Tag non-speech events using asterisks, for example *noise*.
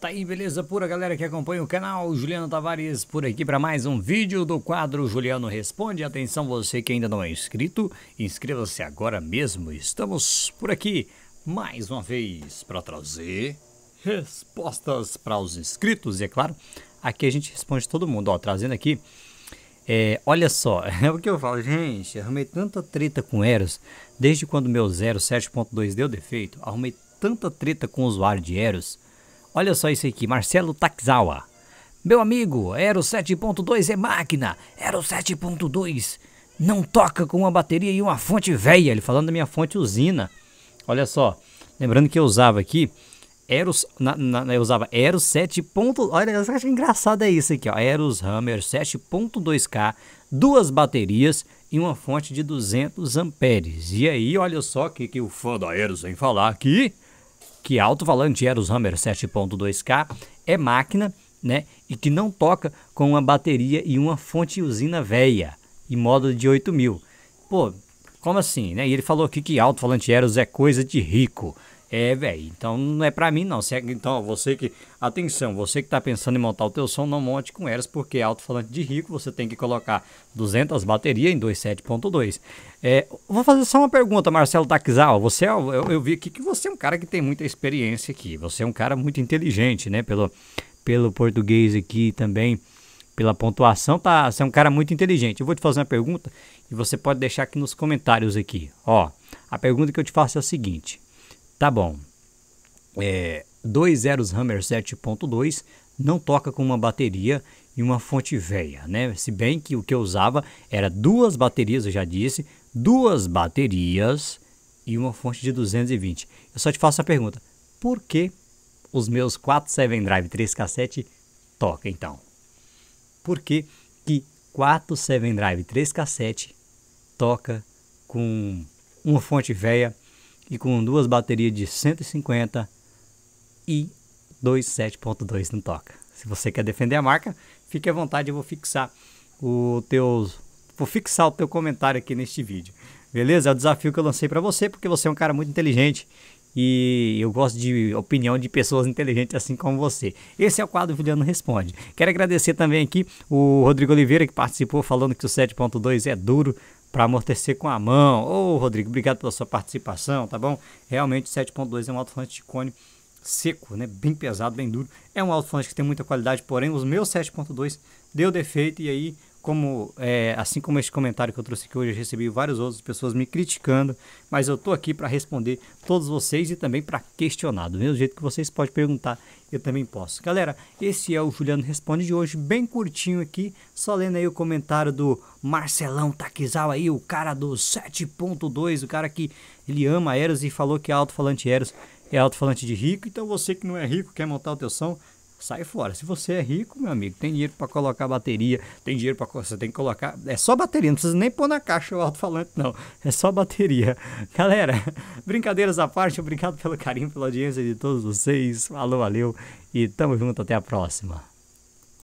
Tá aí, beleza pura, galera que acompanha o canal, Juliano Tavares por aqui para mais um vídeo do quadro Juliano Responde. Atenção você que ainda não é inscrito, inscreva-se agora mesmo. Estamos por aqui mais uma vez para trazer respostas para os inscritos. E é claro, aqui a gente responde todo mundo, ó, trazendo aqui. É, olha só, *laughs* é o que eu falo, gente, arrumei tanta treta com Eros, desde quando meu 07.2 deu defeito, arrumei tanta treta com o usuário de Eros Olha só isso aqui, Marcelo Takzawa. Meu amigo, Aero 7.2 é máquina, Aero 7.2 não toca com uma bateria e uma fonte velha. Ele falando da minha fonte usina. Olha só, lembrando que eu usava aqui, Eros, na, na, eu usava Eros 7. Olha, eu acho engraçado é isso aqui, ó. Eros Hammer 7.2K, duas baterias e uma fonte de 200 amperes. E aí, olha só o que, que o fã da Eros vem falar aqui que alto-falante era os Hammer 7.2K, é máquina, né? E que não toca com uma bateria e uma fonte usina velha e modo de 8000. Pô, como assim, né? E ele falou aqui que alto-falante Eros é coisa de rico. É, velho, então não é para mim não. É então, você que. Atenção, você que tá pensando em montar o teu som, não monte com Eras, porque alto-falante de rico, você tem que colocar 200 baterias em 27.2. É, vou fazer só uma pergunta, Marcelo Taquizal. Você, é eu, eu vi aqui que você é um cara que tem muita experiência aqui. Você é um cara muito inteligente, né? Pelo, pelo português aqui também, pela pontuação, tá? Você é um cara muito inteligente. Eu vou te fazer uma pergunta e você pode deixar aqui nos comentários aqui. Ó, a pergunta que eu te faço é a seguinte. Tá bom. É, 2.0 Hammer 7.2 não toca com uma bateria e uma fonte velha, né? Se bem que o que eu usava era duas baterias, eu já disse, duas baterias e uma fonte de 220. Eu só te faço a pergunta, por que os meus 4 7 Drive 3K7 toca então? Por que que 4 7 Drive 3K7 toca com uma fonte velha e com duas baterias de 150 e 27.2 não toca. Se você quer defender a marca, fique à vontade, eu vou fixar o teu, vou fixar o teu comentário aqui neste vídeo. Beleza? É o desafio que eu lancei para você, porque você é um cara muito inteligente e eu gosto de opinião de pessoas inteligentes assim como você. Esse é o quadro Juliano Responde. Quero agradecer também aqui o Rodrigo Oliveira que participou falando que o 7.2 é duro para amortecer com a mão. Ô, Rodrigo, obrigado pela sua participação, tá bom? Realmente 7.2 é um alto-falante de cone seco, né? Bem pesado, bem duro. É um alto-falante que tem muita qualidade, porém os meus 7.2 deu defeito e aí como é, assim como este comentário que eu trouxe aqui hoje, eu recebi várias outras pessoas me criticando, mas eu estou aqui para responder todos vocês e também para questionar. Do mesmo jeito que vocês podem perguntar, eu também posso. Galera, esse é o Juliano Responde de hoje, bem curtinho aqui, só lendo aí o comentário do Marcelão Taquizal aí, o cara do 7.2, o cara que ele ama Eros e falou que é alto-falante Eros é alto-falante de rico, então você que não é rico, quer montar o teu som, sai fora. Se você é rico, meu amigo, tem dinheiro para colocar bateria, tem dinheiro para você tem que colocar, é só bateria, não precisa nem pôr na caixa o alto-falante não, é só bateria. *laughs* Galera, brincadeiras à parte, obrigado pelo carinho, pela audiência de todos vocês. Falou, valeu e tamo junto até a próxima.